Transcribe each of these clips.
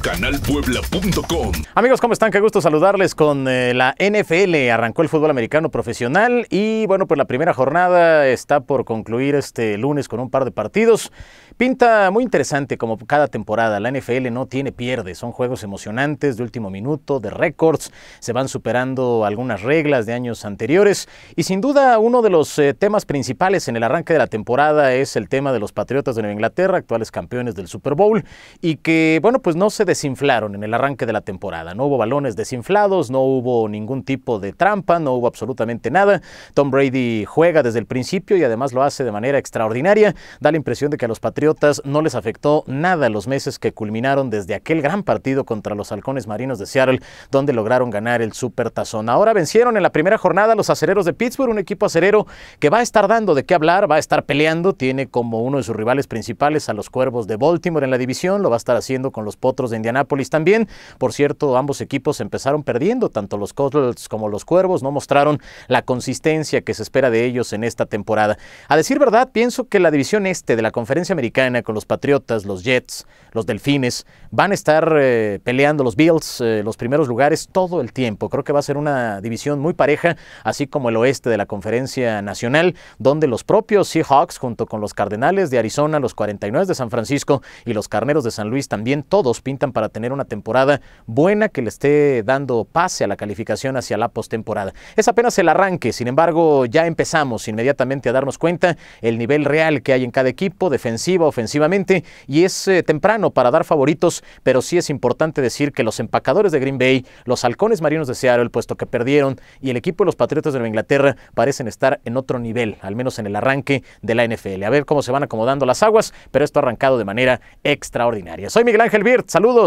canalpuebla.com. Amigos, ¿cómo están? Qué gusto saludarles con eh, la NFL. Arrancó el fútbol americano profesional y bueno, pues la primera jornada está por concluir este lunes con un par de partidos. Pinta muy interesante como cada temporada. La NFL no tiene pierde. Son juegos emocionantes de último minuto, de récords. Se van superando algunas reglas de años anteriores. Y sin duda uno de los eh, temas principales en el arranque de la temporada es el tema de los Patriotas de Nueva Inglaterra, actuales campeones del Super Bowl. Y que bueno, pues no se desinflaron en el arranque de la temporada. No hubo balones desinflados, no hubo ningún tipo de trampa, no hubo absolutamente nada. Tom Brady juega desde el principio y además lo hace de manera extraordinaria. Da la impresión de que a los Patriotas no les afectó nada los meses que culminaron desde aquel gran partido contra los Halcones Marinos de Seattle, donde lograron ganar el Super Tazón. Ahora vencieron en la primera jornada los acereros de Pittsburgh, un equipo acerero que va a estar dando de qué hablar, va a estar peleando, tiene como uno de sus rivales principales a los cuervos de Baltimore en la división, lo va a estar haciendo con los potros de Indianápolis también. Por cierto, ambos equipos empezaron perdiendo, tanto los Colts como los Cuervos no mostraron la consistencia que se espera de ellos en esta temporada. A decir verdad, pienso que la división este de la conferencia americana con los Patriotas, los Jets, los Delfines, van a estar eh, peleando los Bills eh, los primeros lugares todo el tiempo. Creo que va a ser una división muy pareja, así como el oeste de la conferencia nacional, donde los propios Seahawks junto con los Cardenales de Arizona, los 49 de San Francisco y los Carneros de San Luis también todos pintan para tener una temporada buena que le esté dando pase a la calificación hacia la postemporada. Es apenas el arranque, sin embargo, ya empezamos inmediatamente a darnos cuenta el nivel real que hay en cada equipo, defensiva, ofensivamente, y es eh, temprano para dar favoritos, pero sí es importante decir que los empacadores de Green Bay, los halcones marinos de Seattle, puesto que perdieron, y el equipo de los Patriotas de Inglaterra parecen estar en otro nivel, al menos en el arranque de la NFL. A ver cómo se van acomodando las aguas, pero esto ha arrancado de manera extraordinaria. Soy Miguel Ángel Birt, saludos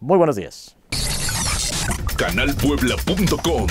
muy buenos días. Canalpuebla.com